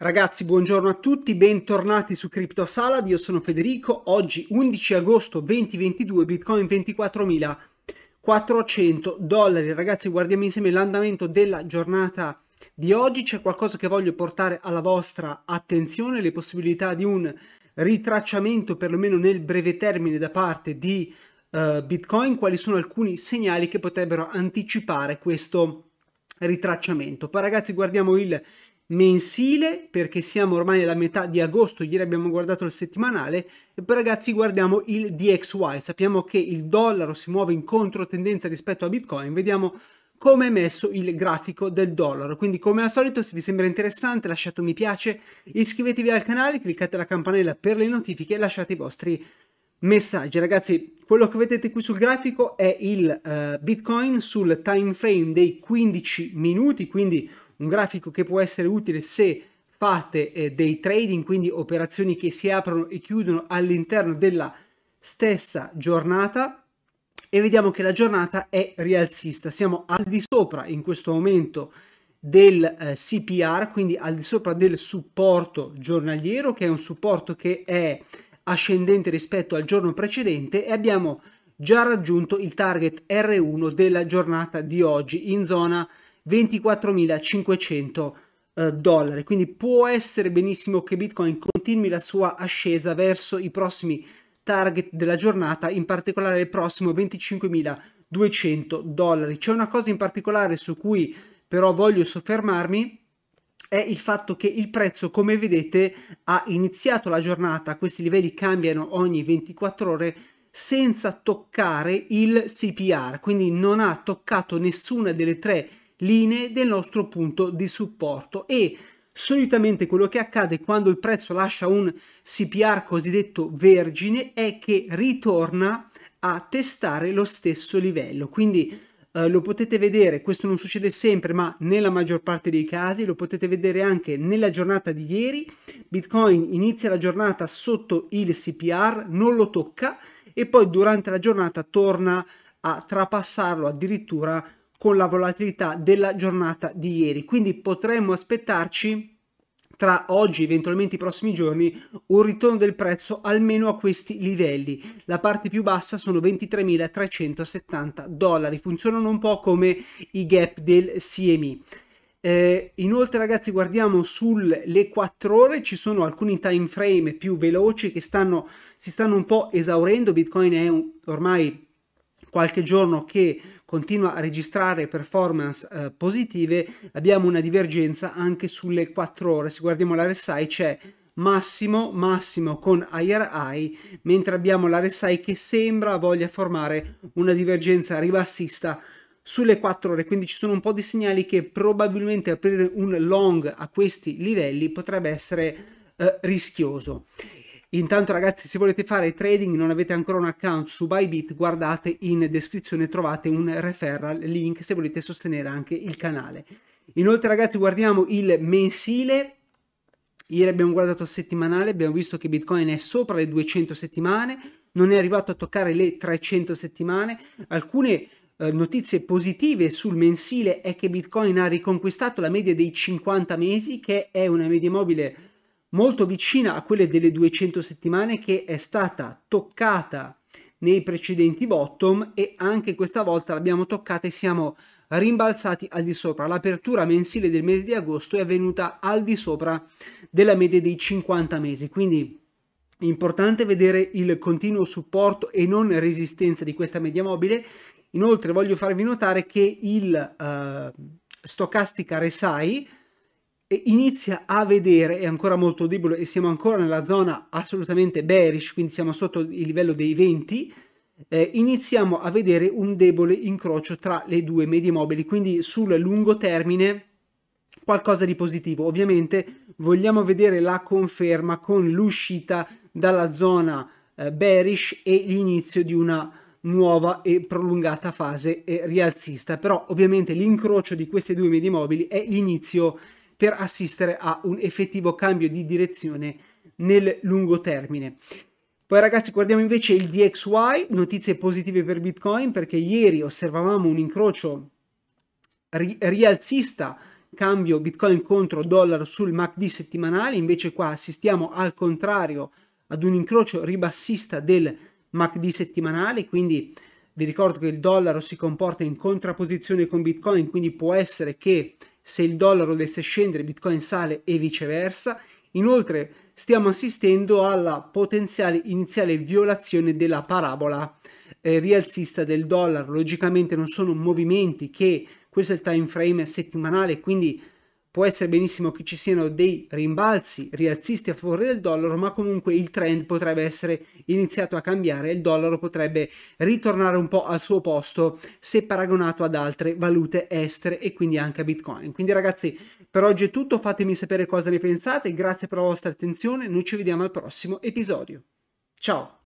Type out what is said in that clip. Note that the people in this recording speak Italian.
Ragazzi, buongiorno a tutti, bentornati su Crypto Salad, io sono Federico, oggi 11 agosto 2022, Bitcoin 24.400 dollari. Ragazzi, guardiamo insieme l'andamento della giornata di oggi, c'è qualcosa che voglio portare alla vostra attenzione, le possibilità di un ritracciamento perlomeno nel breve termine da parte di uh, Bitcoin, quali sono alcuni segnali che potrebbero anticipare questo ritracciamento. Poi ragazzi guardiamo il mensile perché siamo ormai alla metà di agosto, ieri abbiamo guardato il settimanale, e poi ragazzi guardiamo il DXY, sappiamo che il dollaro si muove in controtendenza rispetto a Bitcoin, vediamo come è messo il grafico del dollaro. Quindi come al solito se vi sembra interessante lasciate un mi piace, iscrivetevi al canale, cliccate la campanella per le notifiche e lasciate i vostri messaggi. Ragazzi quello che vedete qui sul grafico è il uh, Bitcoin sul time frame dei 15 minuti, quindi un grafico che può essere utile se fate eh, dei trading, quindi operazioni che si aprono e chiudono all'interno della stessa giornata e vediamo che la giornata è rialzista. Siamo al di sopra in questo momento del eh, CPR, quindi al di sopra del supporto giornaliero, che è un supporto che è ascendente rispetto al giorno precedente e abbiamo già raggiunto il target R1 della giornata di oggi in zona 24.500 eh, dollari. Quindi può essere benissimo che Bitcoin continui la sua ascesa verso i prossimi target della giornata, in particolare il prossimo 25.200 dollari. C'è una cosa in particolare su cui però voglio soffermarmi è il fatto che il prezzo, come vedete, ha iniziato la giornata, questi livelli cambiano ogni 24 ore senza toccare il CPR, quindi non ha toccato nessuna delle tre linee del nostro punto di supporto e solitamente quello che accade quando il prezzo lascia un CPR cosiddetto vergine è che ritorna a testare lo stesso livello quindi eh, lo potete vedere questo non succede sempre ma nella maggior parte dei casi lo potete vedere anche nella giornata di ieri bitcoin inizia la giornata sotto il CPR non lo tocca e poi durante la giornata torna a trapassarlo addirittura con la volatilità della giornata di ieri. Quindi potremmo aspettarci tra oggi eventualmente i prossimi giorni un ritorno del prezzo almeno a questi livelli. La parte più bassa sono 23.370 dollari, funzionano un po' come i gap del CME. Eh, inoltre ragazzi guardiamo sulle 4 ore, ci sono alcuni time frame più veloci che stanno, si stanno un po' esaurendo, Bitcoin è un, ormai qualche giorno che continua a registrare performance eh, positive, abbiamo una divergenza anche sulle 4 ore. Se guardiamo la RSI c'è massimo, massimo con IRI, mentre abbiamo la RSI che sembra voglia formare una divergenza ribassista sulle 4 ore, quindi ci sono un po' di segnali che probabilmente aprire un long a questi livelli potrebbe essere eh, rischioso. Intanto ragazzi se volete fare trading non avete ancora un account su Bybit guardate in descrizione trovate un referral link se volete sostenere anche il canale. Inoltre ragazzi guardiamo il mensile, ieri abbiamo guardato il settimanale, abbiamo visto che Bitcoin è sopra le 200 settimane, non è arrivato a toccare le 300 settimane, alcune eh, notizie positive sul mensile è che Bitcoin ha riconquistato la media dei 50 mesi che è una media mobile molto vicina a quelle delle 200 settimane che è stata toccata nei precedenti bottom e anche questa volta l'abbiamo toccata e siamo rimbalzati al di sopra. L'apertura mensile del mese di agosto è avvenuta al di sopra della media dei 50 mesi, quindi è importante vedere il continuo supporto e non resistenza di questa media mobile. Inoltre voglio farvi notare che il eh, Stochastica Resai e inizia a vedere, è ancora molto debole e siamo ancora nella zona assolutamente bearish, quindi siamo sotto il livello dei 20, eh, iniziamo a vedere un debole incrocio tra le due medie mobili, quindi sul lungo termine qualcosa di positivo. Ovviamente vogliamo vedere la conferma con l'uscita dalla zona eh, bearish e l'inizio di una nuova e prolungata fase eh, rialzista, però ovviamente l'incrocio di queste due medie mobili è l'inizio di per assistere a un effettivo cambio di direzione nel lungo termine. Poi ragazzi guardiamo invece il DXY, notizie positive per Bitcoin perché ieri osservavamo un incrocio ri rialzista cambio Bitcoin contro dollaro sul MACD settimanale, invece qua assistiamo al contrario ad un incrocio ribassista del MACD settimanale, quindi vi ricordo che il dollaro si comporta in contrapposizione con Bitcoin, quindi può essere che se il dollaro dovesse scendere Bitcoin sale e viceversa. Inoltre stiamo assistendo alla potenziale iniziale violazione della parabola eh, rialzista del dollaro. Logicamente non sono movimenti che questo è il time frame settimanale, quindi può essere benissimo che ci siano dei rimbalzi rialzisti a favore del dollaro, ma comunque il trend potrebbe essere iniziato a cambiare e il dollaro potrebbe ritornare un po' al suo posto se paragonato ad altre valute estere e quindi anche a Bitcoin. Quindi ragazzi, per oggi è tutto, fatemi sapere cosa ne pensate, grazie per la vostra attenzione, noi ci vediamo al prossimo episodio. Ciao!